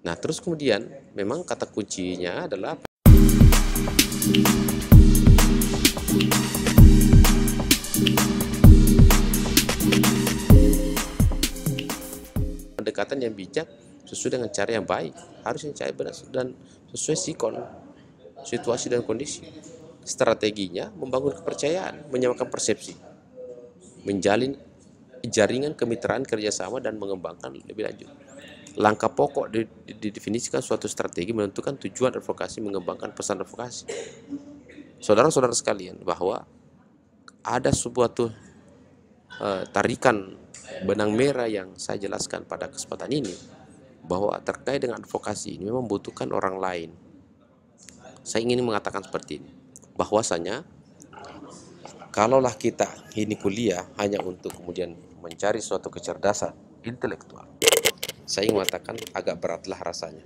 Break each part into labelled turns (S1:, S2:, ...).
S1: Nah, terus kemudian memang kata kuncinya adalah pendekatan yang bijak sesuai dengan cara yang baik, harus yang cair dan sesuai sikon situasi dan kondisi. Strateginya membangun kepercayaan, menyamakan persepsi, menjalin jaringan kemitraan kerjasama dan mengembangkan lebih lanjut. Langkah pokok didefinisikan suatu strategi menentukan tujuan advokasi mengembangkan pesan advokasi. Saudara-saudara sekalian, bahwa ada sebuah eh, tuh tarikan benang merah yang saya jelaskan pada kesempatan ini bahwa terkait dengan advokasi ini memang membutuhkan orang lain. Saya ingin mengatakan seperti ini, bahwasanya kalaulah kita ini kuliah hanya untuk kemudian mencari suatu kecerdasan intelektual, saya mengatakan agak beratlah rasanya.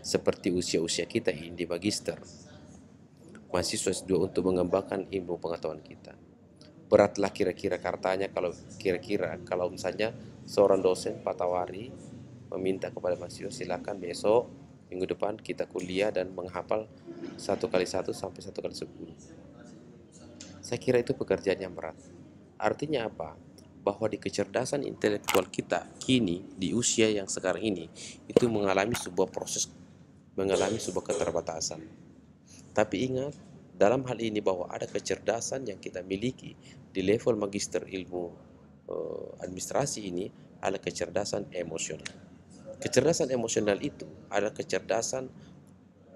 S1: Seperti usia-usia kita ini di magister, mahasiswa S2 untuk mengembangkan ilmu pengetahuan kita. Beratlah kira-kira kartanya kalau kira-kira kalau misalnya seorang dosen patawari meminta kepada mahasiswa silakan besok minggu depan kita kuliah dan menghafal satu kali satu sampai satu kali sepuluh. Saya kira itu pekerjaan yang berat. Artinya apa? bahwa di kecerdasan intelektual kita kini di usia yang sekarang ini itu mengalami sebuah proses mengalami sebuah keterbatasan. Tapi ingat dalam hal ini bahwa ada kecerdasan yang kita miliki di level magister ilmu eh, administrasi ini adalah kecerdasan emosional. Kecerdasan emosional itu adalah kecerdasan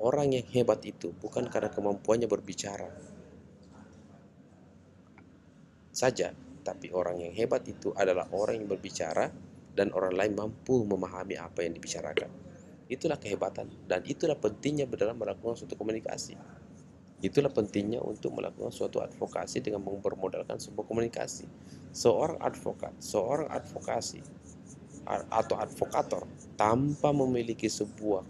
S1: orang yang hebat itu bukan karena kemampuannya berbicara saja, tapi orang yang hebat itu adalah orang yang berbicara dan orang lain mampu memahami apa yang dibicarakan. Itulah kehebatan dan itulah pentingnya dalam melakukan suatu komunikasi. Itulah pentingnya untuk melakukan suatu advokasi dengan mempermodalkan sebuah komunikasi. Seorang advokat, seorang advokasi atau advokator tanpa memiliki sebuah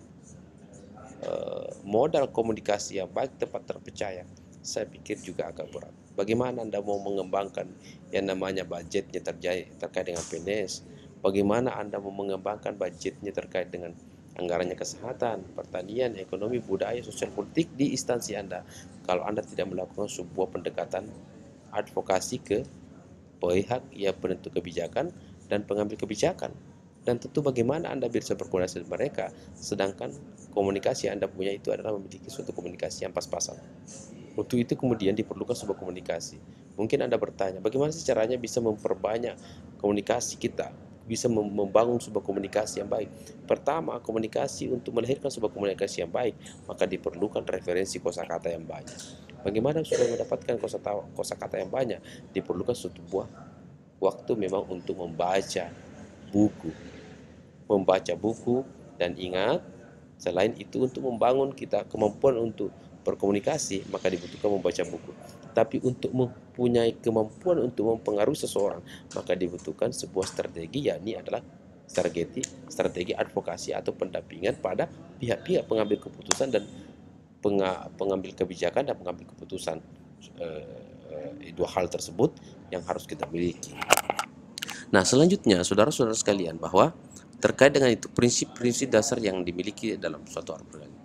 S1: eh, modal komunikasi yang baik tepat terpercaya, saya pikir juga agak berat. Bagaimana Anda mau mengembangkan yang namanya budgetnya terkait, terkait dengan PNS? Bagaimana Anda mau mengembangkan budgetnya terkait dengan anggarannya kesehatan, pertanian, ekonomi, budaya, sosial, politik di instansi Anda kalau Anda tidak melakukan sebuah pendekatan advokasi ke pihak yang penentu kebijakan dan pengambil kebijakan dan tentu bagaimana Anda bisa berkoordinasi dengan mereka sedangkan komunikasi yang Anda punya itu adalah memiliki suatu komunikasi yang pas-pasan. Untuk itu kemudian diperlukan sebuah komunikasi. Mungkin Anda bertanya, bagaimana sih caranya bisa memperbanyak komunikasi kita? bisa membangun sebuah komunikasi yang baik. Pertama, komunikasi untuk melahirkan sebuah komunikasi yang baik, maka diperlukan referensi kosakata yang banyak. Bagaimana supaya mendapatkan kosakata kosa yang banyak? Diperlukan suatu buah waktu memang untuk membaca buku. Membaca buku dan ingat, selain itu untuk membangun kita kemampuan untuk berkomunikasi, maka dibutuhkan membaca buku. Tapi untuk mempunyai kemampuan untuk mempengaruhi seseorang, maka dibutuhkan sebuah strategi, yakni adalah strategi strategi advokasi atau pendampingan pada pihak-pihak pengambil keputusan dan pengambil kebijakan dan pengambil keputusan e, dua hal tersebut yang harus kita miliki. Nah, selanjutnya saudara-saudara sekalian bahwa terkait dengan itu prinsip-prinsip dasar yang dimiliki dalam suatu organisasi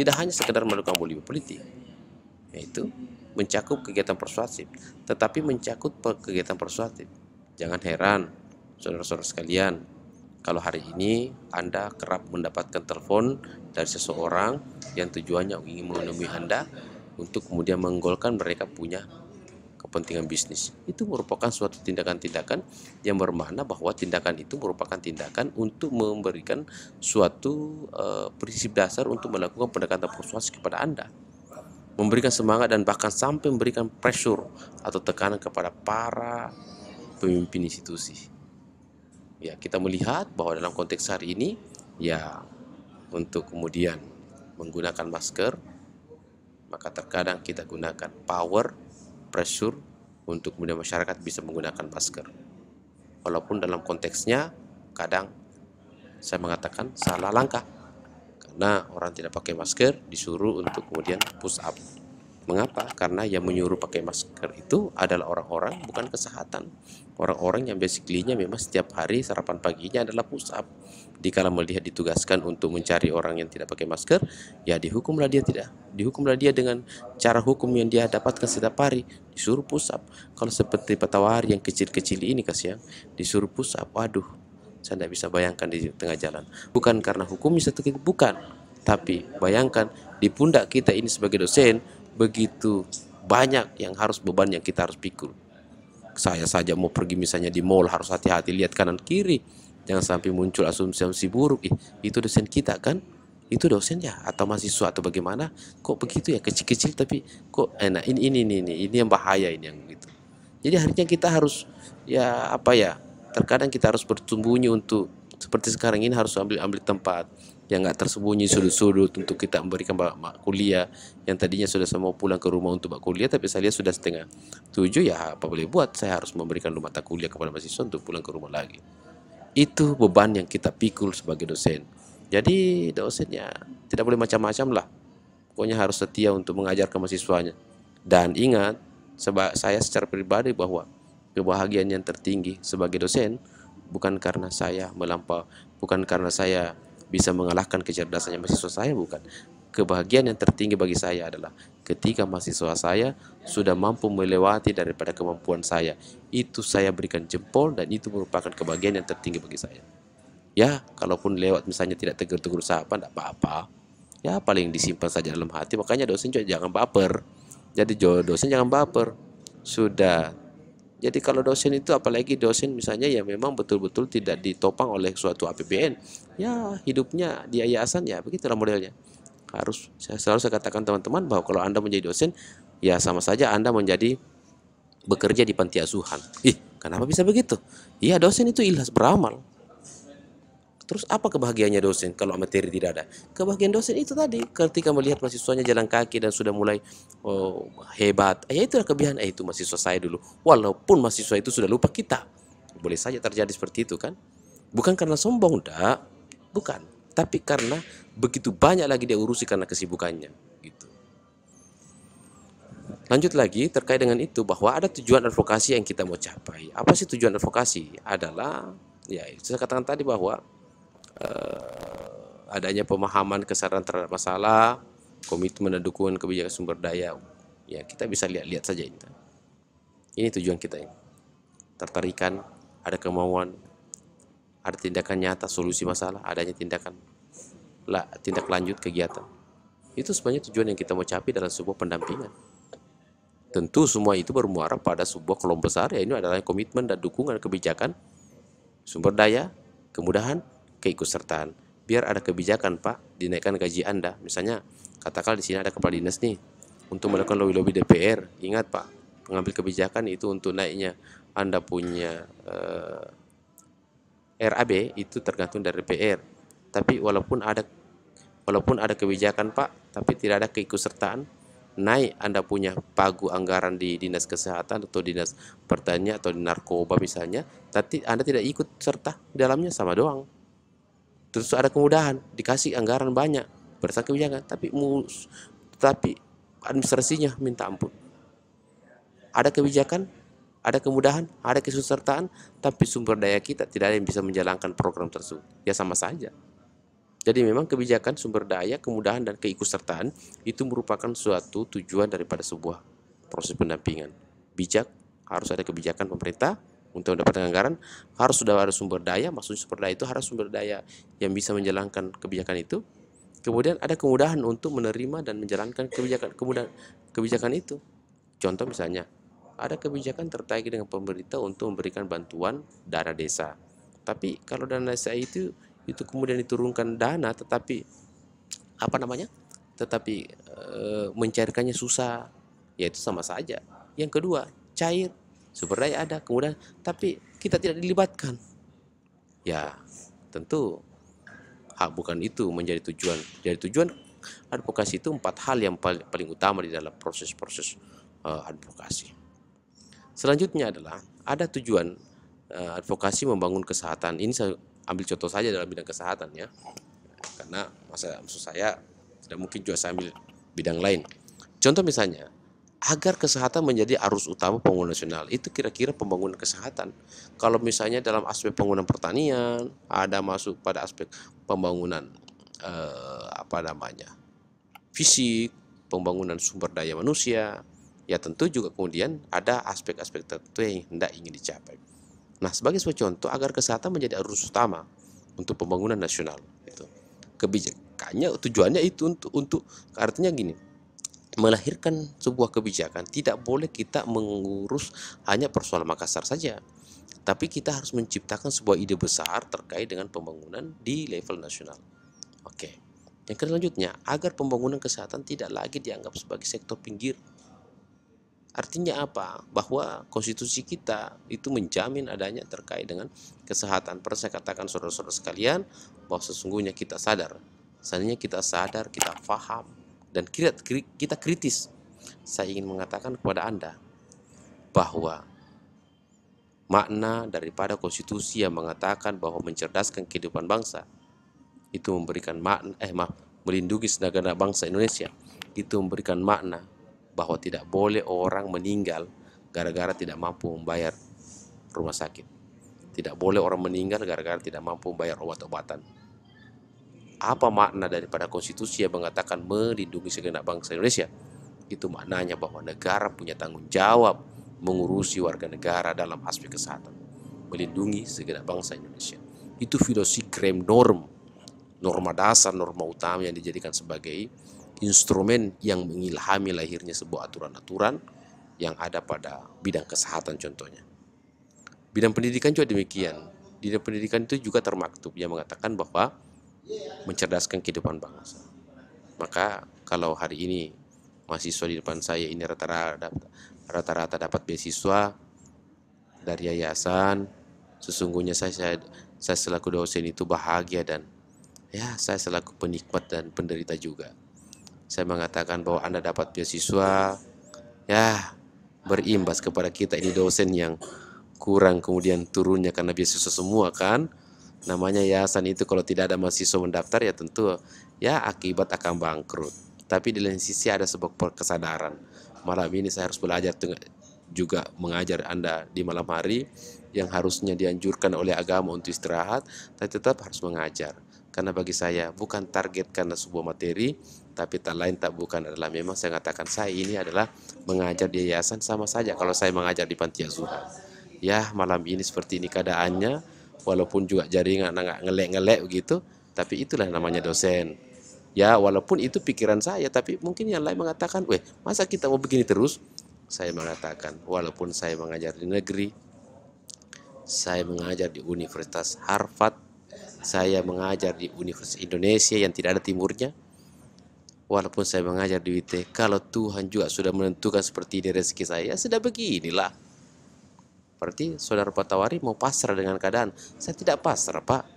S1: tidak hanya sekedar melakukan volume politik yaitu mencakup kegiatan persuasif tetapi mencakup kegiatan persuasif jangan heran saudara-saudara sekalian kalau hari ini Anda kerap mendapatkan telepon dari seseorang yang tujuannya ingin menemui Anda untuk kemudian menggolkan mereka punya kepentingan bisnis. Itu merupakan suatu tindakan-tindakan yang bermakna bahwa tindakan itu merupakan tindakan untuk memberikan suatu uh, prinsip dasar untuk melakukan pendekatan persuasi kepada Anda. Memberikan semangat dan bahkan sampai memberikan pressure atau tekanan kepada para pemimpin institusi. Ya, kita melihat bahwa dalam konteks hari ini ya untuk kemudian menggunakan masker maka terkadang kita gunakan power pressure untuk kemudian masyarakat bisa menggunakan masker. Walaupun dalam konteksnya kadang saya mengatakan salah langkah karena orang tidak pakai masker disuruh untuk kemudian push up Mengapa? Karena yang menyuruh pakai masker itu adalah orang-orang bukan kesehatan. Orang-orang yang basically-nya memang setiap hari sarapan paginya adalah push up. Dikala melihat ditugaskan untuk mencari orang yang tidak pakai masker, ya dihukumlah dia tidak. Dihukumlah dia dengan cara hukum yang dia dapatkan setiap hari. Disuruh push up. Kalau seperti petawar yang kecil-kecil ini kasihan, disuruh push up. Waduh, saya tidak bisa bayangkan di tengah jalan. Bukan karena hukumnya satu bukan. Tapi bayangkan di pundak kita ini sebagai dosen, begitu banyak yang harus beban yang kita harus pikul. Saya saja mau pergi misalnya di mall harus hati-hati lihat kanan kiri. Jangan sampai muncul asumsi-asumsi buruk. Ih, itu dosen kita kan? Itu dosen ya atau mahasiswa atau bagaimana? Kok begitu ya kecil-kecil tapi kok enak ini ini ini ini ini yang bahaya ini yang gitu. Jadi harinya kita harus ya apa ya? Terkadang kita harus bertumbuhnya untuk seperti sekarang ini harus ambil ambil tempat yang nggak tersembunyi sudut-sudut untuk kita memberikan bak kuliah yang tadinya sudah semua pulang ke rumah untuk bak kuliah tapi saya lihat sudah setengah tujuh ya apa boleh buat saya harus memberikan rumah tak kuliah kepada mahasiswa untuk pulang ke rumah lagi itu beban yang kita pikul sebagai dosen jadi dosennya tidak boleh macam-macam lah pokoknya harus setia untuk mengajar ke mahasiswanya dan ingat saya secara pribadi bahwa kebahagiaan yang tertinggi sebagai dosen bukan karena saya melampau bukan karena saya bisa mengalahkan kecerdasannya mahasiswa saya bukan. Kebahagiaan yang tertinggi bagi saya adalah ketika mahasiswa saya sudah mampu melewati daripada kemampuan saya. Itu saya berikan jempol dan itu merupakan kebahagiaan yang tertinggi bagi saya. Ya, kalaupun lewat misalnya tidak tegur-tegur sahabat tidak apa-apa. Ya, paling disimpan saja dalam hati. Makanya dosen juga jangan baper. Jadi dosen jangan baper. Sudah jadi kalau dosen itu apalagi dosen misalnya yang memang betul-betul tidak ditopang oleh suatu APBN, ya hidupnya di yayasan ya begitulah modelnya. Harus saya selalu saya katakan teman-teman bahwa kalau Anda menjadi dosen, ya sama saja Anda menjadi bekerja di panti asuhan. Ih, kenapa bisa begitu? Iya, dosen itu ilhas beramal. Terus apa kebahagiaannya dosen kalau materi tidak ada? Kebahagiaan dosen itu tadi ketika melihat mahasiswanya jalan kaki dan sudah mulai oh, hebat. Ah, ya itulah kebahagiaan eh, ah, itu mahasiswa saya dulu. Walaupun mahasiswa itu sudah lupa kita. Boleh saja terjadi seperti itu kan? Bukan karena sombong, enggak. Bukan. Tapi karena begitu banyak lagi dia urusi karena kesibukannya. Gitu. Lanjut lagi terkait dengan itu bahwa ada tujuan advokasi yang kita mau capai. Apa sih tujuan advokasi? Adalah ya saya katakan tadi bahwa uh, adanya pemahaman kesadaran terhadap masalah, komitmen dan dukungan kebijakan sumber daya. Ya, kita bisa lihat-lihat saja ini. Ini tujuan kita ini. Tertarikan, ada kemauan, ada tindakan nyata solusi masalah, adanya tindakan lah tindak lanjut kegiatan. Itu sebenarnya tujuan yang kita mau capai dalam sebuah pendampingan. Tentu semua itu bermuara pada sebuah kelompok besar, ya ini adalah komitmen dan dukungan kebijakan, sumber daya, kemudahan, keikutsertaan. Biar ada kebijakan, Pak, dinaikkan gaji Anda. Misalnya, katakan di sini ada kepala dinas nih untuk melakukan lobby-lobby DPR. Ingat, Pak, pengambil kebijakan itu untuk naiknya Anda punya eh, RAB itu tergantung dari DPR. Tapi walaupun ada walaupun ada kebijakan, Pak, tapi tidak ada keikutsertaan, naik Anda punya pagu anggaran di dinas kesehatan atau dinas pertanian atau di narkoba misalnya, tapi Anda tidak ikut serta dalamnya sama doang terus ada kemudahan dikasih anggaran banyak berdasarkan kebijakan tapi mus, tapi administrasinya minta ampun ada kebijakan ada kemudahan ada kesusertaan tapi sumber daya kita tidak ada yang bisa menjalankan program tersebut ya sama saja jadi memang kebijakan sumber daya, kemudahan dan keikutsertaan itu merupakan suatu tujuan daripada sebuah proses pendampingan. Bijak harus ada kebijakan pemerintah, untuk mendapatkan anggaran harus sudah ada sumber daya maksudnya sumber daya itu harus sumber daya yang bisa menjalankan kebijakan itu kemudian ada kemudahan untuk menerima dan menjalankan kebijakan kemudahan kebijakan itu contoh misalnya ada kebijakan terkait dengan pemerintah untuk memberikan bantuan dana desa tapi kalau dana desa itu itu kemudian diturunkan dana tetapi apa namanya tetapi e, mencairkannya susah yaitu sama saja yang kedua cair sumber daya ada kemudian tapi kita tidak dilibatkan ya tentu hak bukan itu menjadi tujuan jadi tujuan advokasi itu empat hal yang paling, paling utama di dalam proses-proses uh, advokasi selanjutnya adalah ada tujuan uh, advokasi membangun kesehatan ini saya ambil contoh saja dalam bidang kesehatan ya karena masa maksud saya tidak mungkin juga saya ambil bidang lain contoh misalnya agar kesehatan menjadi arus utama pembangunan nasional. Itu kira-kira pembangunan kesehatan. Kalau misalnya dalam aspek pembangunan pertanian ada masuk pada aspek pembangunan eh, apa namanya? fisik, pembangunan sumber daya manusia, ya tentu juga kemudian ada aspek-aspek tertentu yang hendak ingin dicapai. Nah, sebagai sebuah contoh agar kesehatan menjadi arus utama untuk pembangunan nasional itu. Kebijakannya tujuannya itu untuk untuk artinya gini melahirkan sebuah kebijakan tidak boleh kita mengurus hanya persoalan Makassar saja tapi kita harus menciptakan sebuah ide besar terkait dengan pembangunan di level nasional oke yang selanjutnya agar pembangunan kesehatan tidak lagi dianggap sebagai sektor pinggir Artinya apa? Bahwa konstitusi kita itu menjamin adanya terkait dengan kesehatan. Pernah saya katakan saudara-saudara sekalian bahwa sesungguhnya kita sadar. Seandainya kita sadar, kita faham dan kita kritis. Saya ingin mengatakan kepada Anda bahwa makna daripada konstitusi yang mengatakan bahwa mencerdaskan kehidupan bangsa itu memberikan makna eh maaf melindungi senaga bangsa Indonesia itu memberikan makna bahwa tidak boleh orang meninggal gara-gara tidak mampu membayar rumah sakit tidak boleh orang meninggal gara-gara tidak mampu membayar obat-obatan apa makna daripada konstitusi yang mengatakan melindungi segenap bangsa Indonesia? Itu maknanya bahwa negara punya tanggung jawab mengurusi warga negara dalam aspek kesehatan, melindungi segenap bangsa Indonesia. Itu filosofi krem norm, norma dasar, norma utama yang dijadikan sebagai instrumen yang mengilhami lahirnya sebuah aturan-aturan yang ada pada bidang kesehatan contohnya. Bidang pendidikan juga demikian. Bidang pendidikan itu juga termaktub yang mengatakan bahwa mencerdaskan kehidupan bangsa. Maka kalau hari ini mahasiswa di depan saya ini rata-rata dapat beasiswa dari yayasan, sesungguhnya saya, saya saya selaku dosen itu bahagia dan ya saya selaku penikmat dan penderita juga. Saya mengatakan bahwa Anda dapat beasiswa ya berimbas kepada kita ini dosen yang kurang kemudian turunnya karena beasiswa semua kan namanya yayasan itu kalau tidak ada mahasiswa mendaftar ya tentu ya akibat akan bangkrut. Tapi di lain sisi ada sebuah kesadaran. Malam ini saya harus belajar juga mengajar Anda di malam hari yang harusnya dianjurkan oleh agama untuk istirahat, tapi tetap harus mengajar. Karena bagi saya bukan target karena sebuah materi, tapi tak lain tak bukan adalah memang saya katakan saya ini adalah mengajar di yayasan sama saja kalau saya mengajar di panti asuhan. Ya, malam ini seperti ini keadaannya walaupun juga jaringan nggak ngelek-ngelek gitu, tapi itulah namanya dosen. Ya, walaupun itu pikiran saya, tapi mungkin yang lain mengatakan, "Weh, masa kita mau begini terus?" Saya mengatakan, walaupun saya mengajar di negeri, saya mengajar di Universitas Harvard, saya mengajar di Universitas Indonesia yang tidak ada timurnya, walaupun saya mengajar di WIT, kalau Tuhan juga sudah menentukan seperti ini rezeki saya, sudah beginilah. Berarti saudara Patawari mau pasrah dengan keadaan. Saya tidak pasrah, Pak.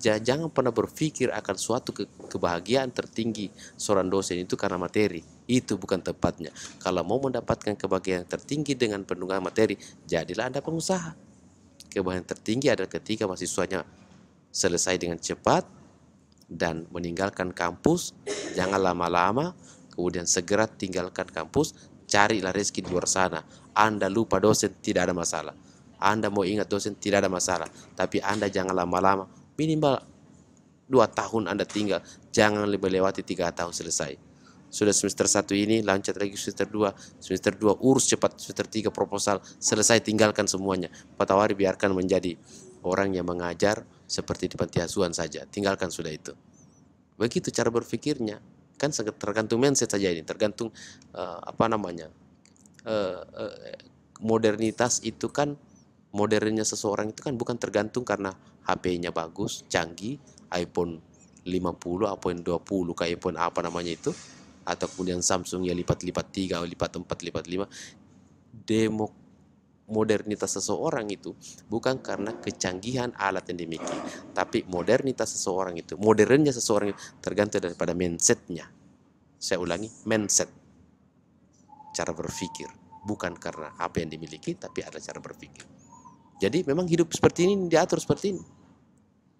S1: Jangan pernah berpikir akan suatu ke kebahagiaan tertinggi seorang dosen itu karena materi. Itu bukan tepatnya Kalau mau mendapatkan kebahagiaan tertinggi dengan penunggang materi, jadilah Anda pengusaha. Kebahagiaan tertinggi adalah ketika mahasiswanya selesai dengan cepat dan meninggalkan kampus. Jangan lama-lama, kemudian segera tinggalkan kampus, carilah rezeki di luar sana. Anda lupa dosen, tidak ada masalah. Anda mau ingat dosen tidak ada masalah, tapi Anda jangan lama-lama, minimal dua tahun Anda tinggal, jangan lebih lewati tiga tahun selesai. Sudah semester satu ini, lanjut lagi semester 2, semester 2 urus cepat, semester 3 proposal, selesai tinggalkan semuanya. Patawari biarkan menjadi orang yang mengajar seperti di panti asuhan saja, tinggalkan sudah itu. Begitu cara berpikirnya, kan sangat tergantung mindset saja ini, tergantung uh, apa namanya, uh, uh, modernitas itu kan modernnya seseorang itu kan bukan tergantung karena HP-nya bagus, canggih, iPhone 50, iPhone 20, kayak iPhone apa namanya itu, atau kemudian Samsung yang lipat-lipat tiga, lipat empat, lipat lima. Demo modernitas seseorang itu bukan karena kecanggihan alat yang dimiliki, tapi modernitas seseorang itu, modernnya seseorang itu tergantung daripada mindsetnya. Saya ulangi, mindset. Cara berpikir, bukan karena apa yang dimiliki, tapi ada cara berpikir. Jadi memang hidup seperti ini diatur seperti ini.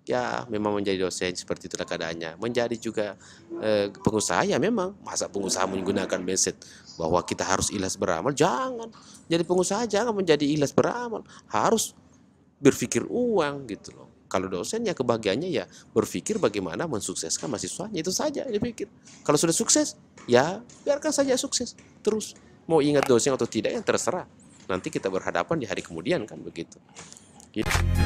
S1: Ya, memang menjadi dosen seperti itu keadaannya. Menjadi juga eh, pengusaha ya memang. Masa pengusaha menggunakan mindset bahwa kita harus ilas beramal? Jangan. Jadi pengusaha jangan menjadi ilas beramal. Harus berpikir uang gitu loh. Kalau dosen ya kebahagiaannya ya berpikir bagaimana mensukseskan mahasiswanya itu saja dipikir. Kalau sudah sukses ya biarkan saja sukses terus. Mau ingat dosen atau tidak yang terserah nanti kita berhadapan di hari kemudian kan begitu. Gitu.